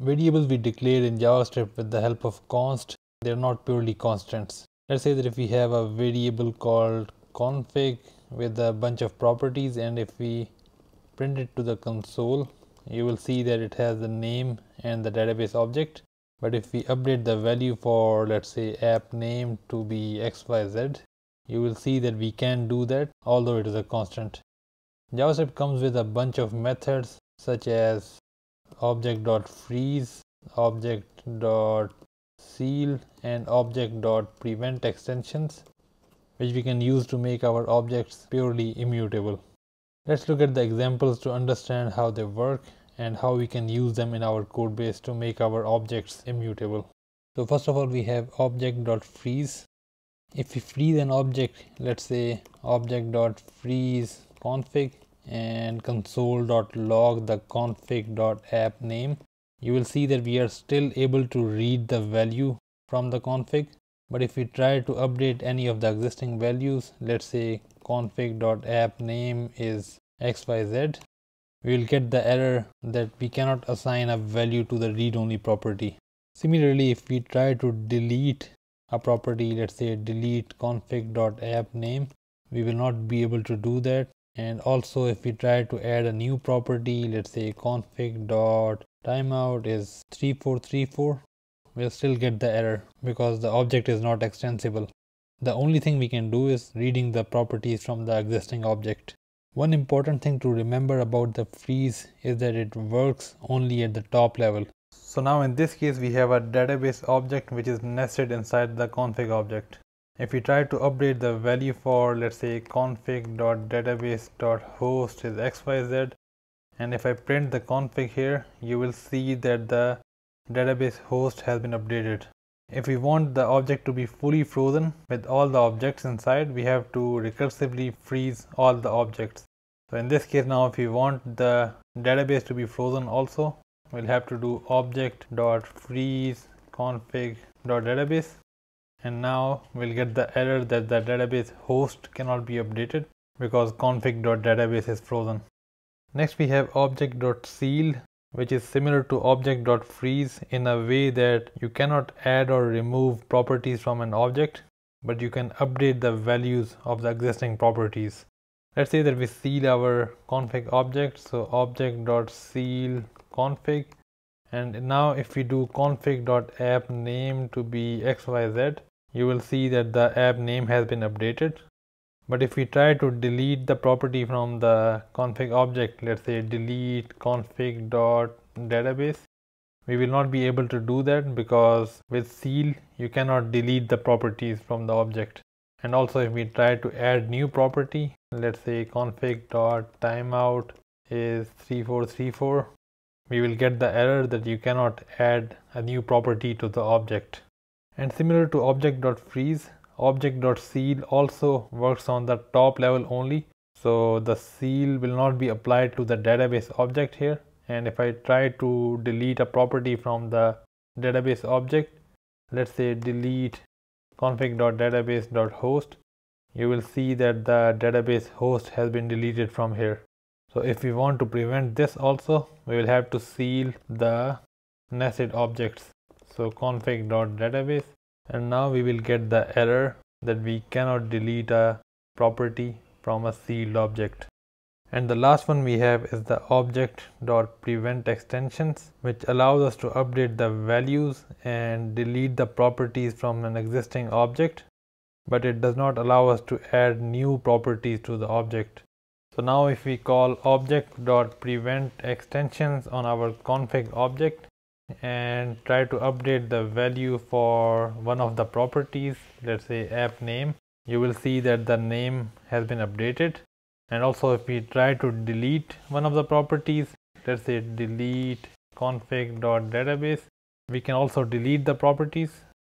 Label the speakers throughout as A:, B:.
A: Variables we declare in JavaScript with the help of const, they're not purely constants. Let's say that if we have a variable called config with a bunch of properties and if we print it to the console, you will see that it has the name and the database object. But if we update the value for let's say app name to be xyz, you will see that we can do that although it is a constant. JavaScript comes with a bunch of methods such as object dot freeze object dot seal and object dot prevent extensions which we can use to make our objects purely immutable. Let's look at the examples to understand how they work and how we can use them in our code base to make our objects immutable. So first of all we have object dot freeze. If we freeze an object, let's say object dot freeze config and console.log the config.app name, you will see that we are still able to read the value from the config. But if we try to update any of the existing values, let's say config.app name is xyz, we will get the error that we cannot assign a value to the read-only property. Similarly, if we try to delete a property, let's say delete config.app name, we will not be able to do that and also if we try to add a new property let's say config dot timeout is 3434 we'll still get the error because the object is not extensible the only thing we can do is reading the properties from the existing object one important thing to remember about the freeze is that it works only at the top level so now in this case we have a database object which is nested inside the config object if we try to update the value for let's say config.database.host is xyz and if I print the config here you will see that the database host has been updated. If we want the object to be fully frozen with all the objects inside we have to recursively freeze all the objects. So in this case now if we want the database to be frozen also we'll have to do object.freezeConfig.database and now we'll get the error that the database host cannot be updated because config.database is frozen. Next we have object.seal which is similar to object.freeze in a way that you cannot add or remove properties from an object but you can update the values of the existing properties. Let's say that we seal our config object so object.seal config and now if we do config.app name to be xyz you will see that the app name has been updated but if we try to delete the property from the config object let's say delete config dot database we will not be able to do that because with seal you cannot delete the properties from the object and also if we try to add new property let's say config dot timeout is 3434 we will get the error that you cannot add a new property to the object and similar to object.freeze object.seal also works on the top level only so the seal will not be applied to the database object here and if I try to delete a property from the database object let's say delete config.database.host you will see that the database host has been deleted from here so if we want to prevent this also we will have to seal the nested objects so config.database and now we will get the error that we cannot delete a property from a sealed object and the last one we have is the object.prevent extensions which allows us to update the values and delete the properties from an existing object but it does not allow us to add new properties to the object. So now if we call object.prevent extensions on our config object and try to update the value for one of the properties let's say app name you will see that the name has been updated and also if we try to delete one of the properties let's say delete config.database we can also delete the properties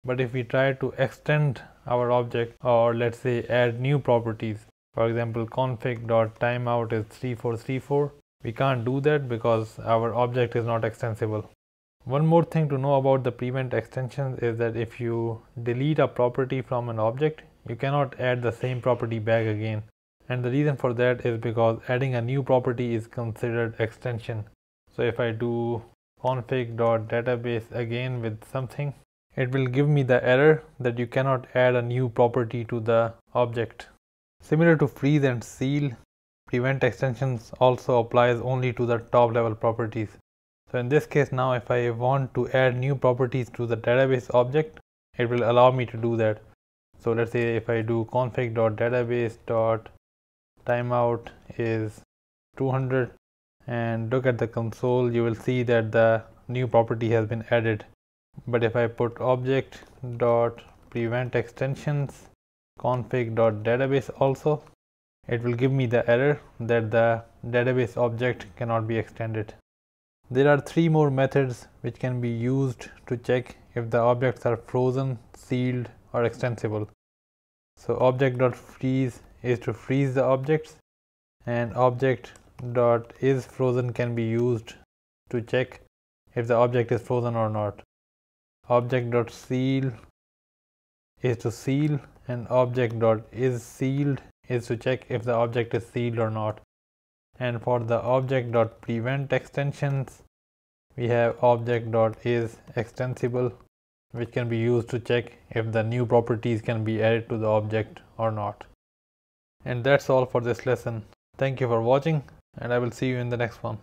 A: but if we try to extend our object or let's say add new properties for example config.timeout is 3434 we can't do that because our object is not extensible one more thing to know about the prevent extensions is that if you delete a property from an object, you cannot add the same property back again. And the reason for that is because adding a new property is considered extension. So if I do config.database again with something, it will give me the error that you cannot add a new property to the object. Similar to freeze and seal, prevent extensions also applies only to the top level properties. So, in this case now if I want to add new properties to the database object, it will allow me to do that. So, let us say if I do config.database.timeout is 200 and look at the console you will see that the new property has been added. But if I put object dot prevent extensions config dot database also, it will give me the error that the database object cannot be extended. There are three more methods which can be used to check if the objects are frozen, sealed or extensible. So object.freeze is to freeze the objects and object.isFrozen can be used to check if the object is frozen or not. Object.seal is to seal and object.isSealed is to check if the object is sealed or not and for the object.prevent extensions we have object.is extensible which can be used to check if the new properties can be added to the object or not. And that's all for this lesson. Thank you for watching and I will see you in the next one.